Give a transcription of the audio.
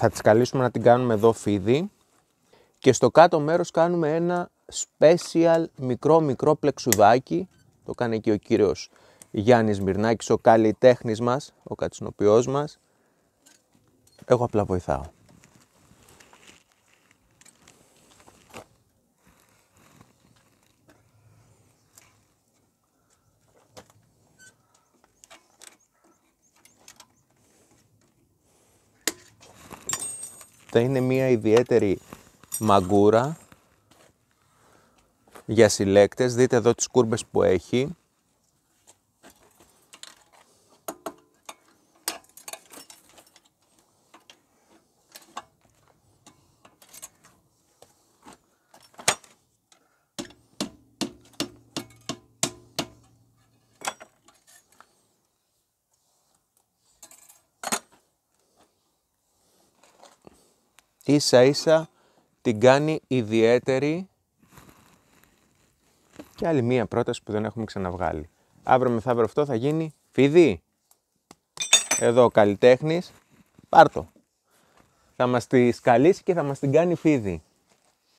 θα τις καλήσουμε να την κάνουμε εδώ φίδι και στο κάτω μέρος κάνουμε ένα special μικρό μικρό πλεξουδάκι το κάνει και ο κύριος Γιάννης Μυρνάκης, ο καλλιτέχνης μας, ο κατσινοποιός μας εγώ απλά βοηθάω είναι μια ιδιαίτερη μαγκούρα για συλλέκτες. Δείτε εδώ τις κούρμπες που έχει. ίσα ίσα την κάνει ιδιαίτερη και άλλη μία πρόταση που δεν έχουμε ξαναβγάλει. Αύριο μεθαύριο αυτό θα γίνει φίδι. Εδώ ο καλλιτέχνης, πάρ' Θα μας τη σκαλίσει και θα μας την κάνει φίδι.